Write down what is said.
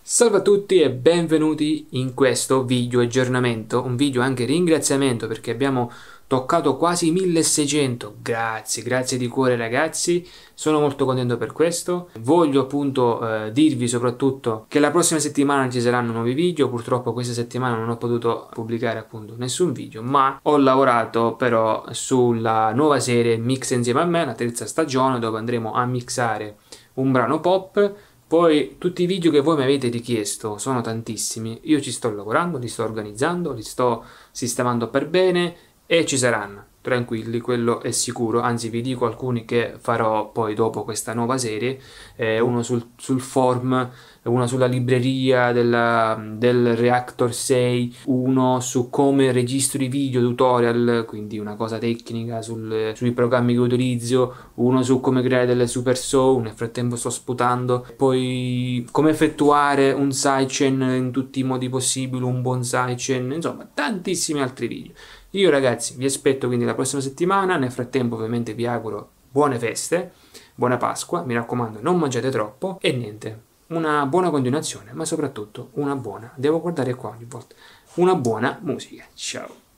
Salve a tutti e benvenuti in questo video aggiornamento, un video anche ringraziamento perché abbiamo toccato quasi 1600, grazie, grazie di cuore ragazzi, sono molto contento per questo, voglio appunto eh, dirvi soprattutto che la prossima settimana ci saranno nuovi video, purtroppo questa settimana non ho potuto pubblicare appunto nessun video, ma ho lavorato però sulla nuova serie Mix insieme a me, la terza stagione dove andremo a mixare un brano pop poi tutti i video che voi mi avete richiesto sono tantissimi, io ci sto lavorando, li sto organizzando, li sto sistemando per bene e ci saranno tranquilli, quello è sicuro, anzi vi dico alcuni che farò poi dopo questa nuova serie, eh, mm. uno sul, sul, form, uno sulla libreria della, del Reactor 6, uno su come registro i video tutorial, quindi una cosa tecnica sul, sui programmi che utilizzo, uno su come creare delle super show, nel frattempo sto sputando, poi come effettuare un sidechain in tutti i modi possibili, un buon sidechain, insomma tantissimi altri video. Io ragazzi vi aspetto quindi la prossima settimana, nel frattempo ovviamente vi auguro buone feste, buona Pasqua, mi raccomando non mangiate troppo e niente, una buona continuazione, ma soprattutto una buona, devo guardare qua ogni volta, una buona musica. Ciao!